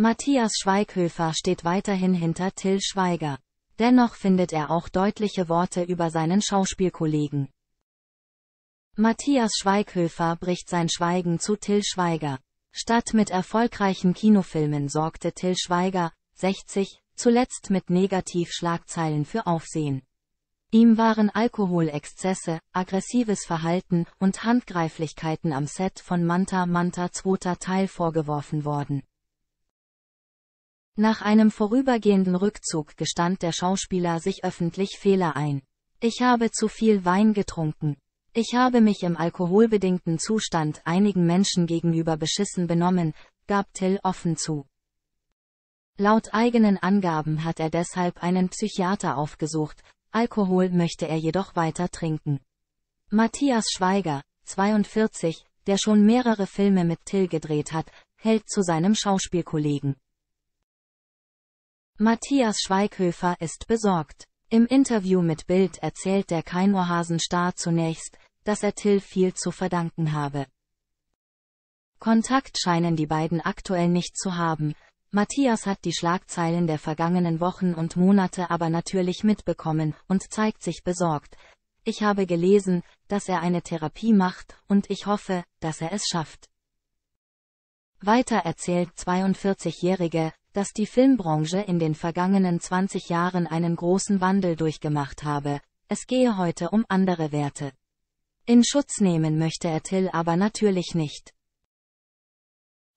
Matthias Schweighöfer steht weiterhin hinter Till Schweiger. Dennoch findet er auch deutliche Worte über seinen Schauspielkollegen. Matthias Schweighöfer bricht sein Schweigen zu Till Schweiger. Statt mit erfolgreichen Kinofilmen sorgte Till Schweiger, 60, zuletzt mit Negativschlagzeilen für Aufsehen. Ihm waren Alkoholexzesse, aggressives Verhalten und Handgreiflichkeiten am Set von Manta Manta 2. Teil vorgeworfen worden. Nach einem vorübergehenden Rückzug gestand der Schauspieler sich öffentlich Fehler ein. Ich habe zu viel Wein getrunken. Ich habe mich im alkoholbedingten Zustand einigen Menschen gegenüber beschissen benommen, gab Till offen zu. Laut eigenen Angaben hat er deshalb einen Psychiater aufgesucht, Alkohol möchte er jedoch weiter trinken. Matthias Schweiger, 42, der schon mehrere Filme mit Till gedreht hat, hält zu seinem Schauspielkollegen. Matthias Schweighöfer ist besorgt. Im Interview mit Bild erzählt der Kainorhasen zunächst, dass er Till viel zu verdanken habe. Kontakt scheinen die beiden aktuell nicht zu haben. Matthias hat die Schlagzeilen der vergangenen Wochen und Monate aber natürlich mitbekommen und zeigt sich besorgt. Ich habe gelesen, dass er eine Therapie macht und ich hoffe, dass er es schafft. Weiter erzählt 42-Jährige, dass die Filmbranche in den vergangenen 20 Jahren einen großen Wandel durchgemacht habe, es gehe heute um andere Werte. In Schutz nehmen möchte er Till aber natürlich nicht.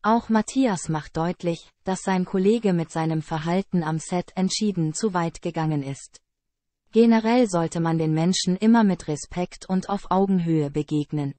Auch Matthias macht deutlich, dass sein Kollege mit seinem Verhalten am Set entschieden zu weit gegangen ist. Generell sollte man den Menschen immer mit Respekt und auf Augenhöhe begegnen.